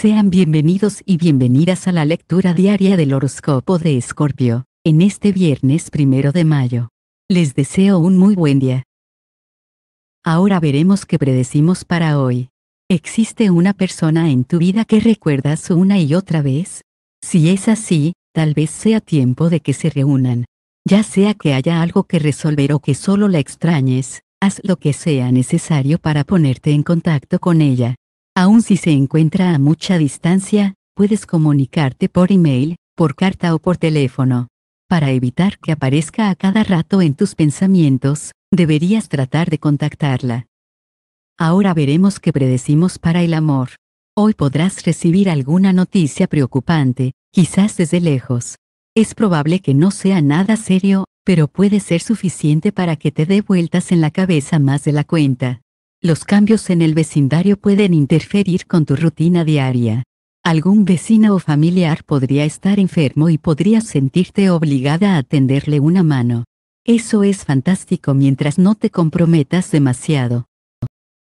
Sean bienvenidos y bienvenidas a la lectura diaria del horóscopo de Escorpio, en este viernes primero de mayo. Les deseo un muy buen día. Ahora veremos qué predecimos para hoy. ¿Existe una persona en tu vida que recuerdas una y otra vez? Si es así, tal vez sea tiempo de que se reúnan. Ya sea que haya algo que resolver o que solo la extrañes, haz lo que sea necesario para ponerte en contacto con ella. Aun si se encuentra a mucha distancia, puedes comunicarte por email, por carta o por teléfono. Para evitar que aparezca a cada rato en tus pensamientos, deberías tratar de contactarla. Ahora veremos qué predecimos para el amor. Hoy podrás recibir alguna noticia preocupante, quizás desde lejos. Es probable que no sea nada serio, pero puede ser suficiente para que te dé vueltas en la cabeza más de la cuenta. Los cambios en el vecindario pueden interferir con tu rutina diaria. Algún vecino o familiar podría estar enfermo y podrías sentirte obligada a tenderle una mano. Eso es fantástico mientras no te comprometas demasiado.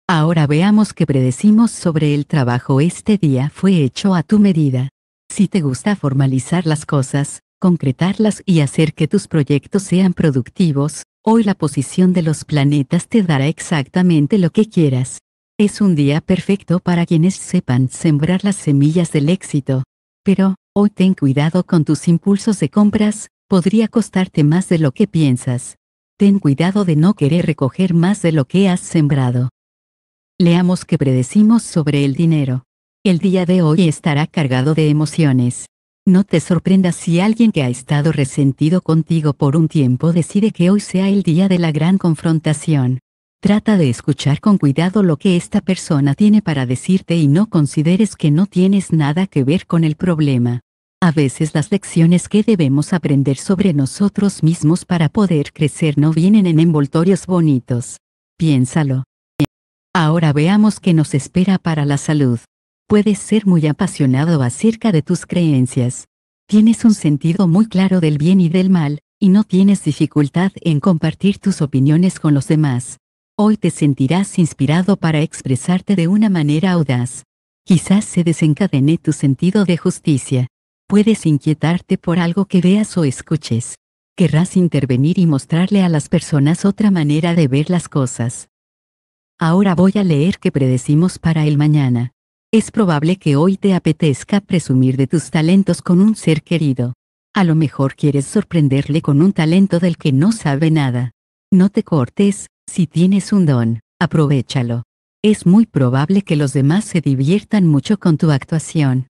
Ahora veamos qué predecimos sobre el trabajo este día fue hecho a tu medida. Si te gusta formalizar las cosas, concretarlas y hacer que tus proyectos sean productivos, hoy la posición de los planetas te dará exactamente lo que quieras. Es un día perfecto para quienes sepan sembrar las semillas del éxito. Pero, hoy ten cuidado con tus impulsos de compras, podría costarte más de lo que piensas. Ten cuidado de no querer recoger más de lo que has sembrado. Leamos que predecimos sobre el dinero. El día de hoy estará cargado de emociones. No te sorprendas si alguien que ha estado resentido contigo por un tiempo decide que hoy sea el día de la gran confrontación. Trata de escuchar con cuidado lo que esta persona tiene para decirte y no consideres que no tienes nada que ver con el problema. A veces las lecciones que debemos aprender sobre nosotros mismos para poder crecer no vienen en envoltorios bonitos. Piénsalo. Ahora veamos qué nos espera para la salud puedes ser muy apasionado acerca de tus creencias. Tienes un sentido muy claro del bien y del mal, y no tienes dificultad en compartir tus opiniones con los demás. Hoy te sentirás inspirado para expresarte de una manera audaz. Quizás se desencadene tu sentido de justicia. Puedes inquietarte por algo que veas o escuches. Querrás intervenir y mostrarle a las personas otra manera de ver las cosas. Ahora voy a leer qué predecimos para el mañana. Es probable que hoy te apetezca presumir de tus talentos con un ser querido. A lo mejor quieres sorprenderle con un talento del que no sabe nada. No te cortes, si tienes un don, aprovechalo. Es muy probable que los demás se diviertan mucho con tu actuación.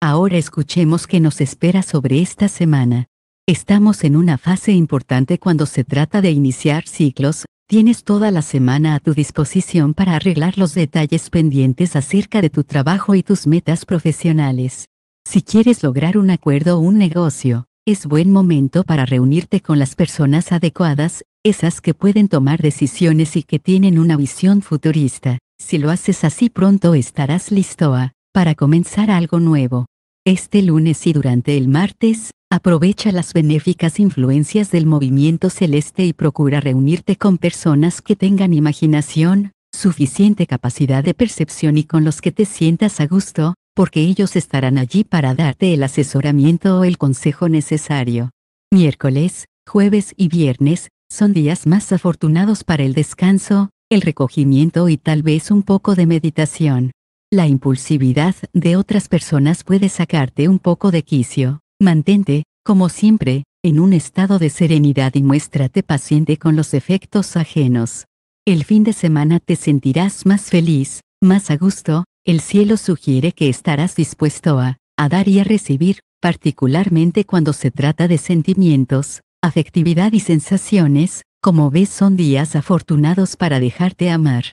Ahora escuchemos qué nos espera sobre esta semana. Estamos en una fase importante cuando se trata de iniciar ciclos, Tienes toda la semana a tu disposición para arreglar los detalles pendientes acerca de tu trabajo y tus metas profesionales. Si quieres lograr un acuerdo o un negocio, es buen momento para reunirte con las personas adecuadas, esas que pueden tomar decisiones y que tienen una visión futurista. Si lo haces así pronto estarás listo a, para comenzar algo nuevo. Este lunes y durante el martes, Aprovecha las benéficas influencias del movimiento celeste y procura reunirte con personas que tengan imaginación, suficiente capacidad de percepción y con los que te sientas a gusto, porque ellos estarán allí para darte el asesoramiento o el consejo necesario. Miércoles, jueves y viernes son días más afortunados para el descanso, el recogimiento y tal vez un poco de meditación. La impulsividad de otras personas puede sacarte un poco de quicio. Mantente, como siempre, en un estado de serenidad y muéstrate paciente con los efectos ajenos. El fin de semana te sentirás más feliz, más a gusto, el cielo sugiere que estarás dispuesto a, a dar y a recibir, particularmente cuando se trata de sentimientos, afectividad y sensaciones, como ves son días afortunados para dejarte amar.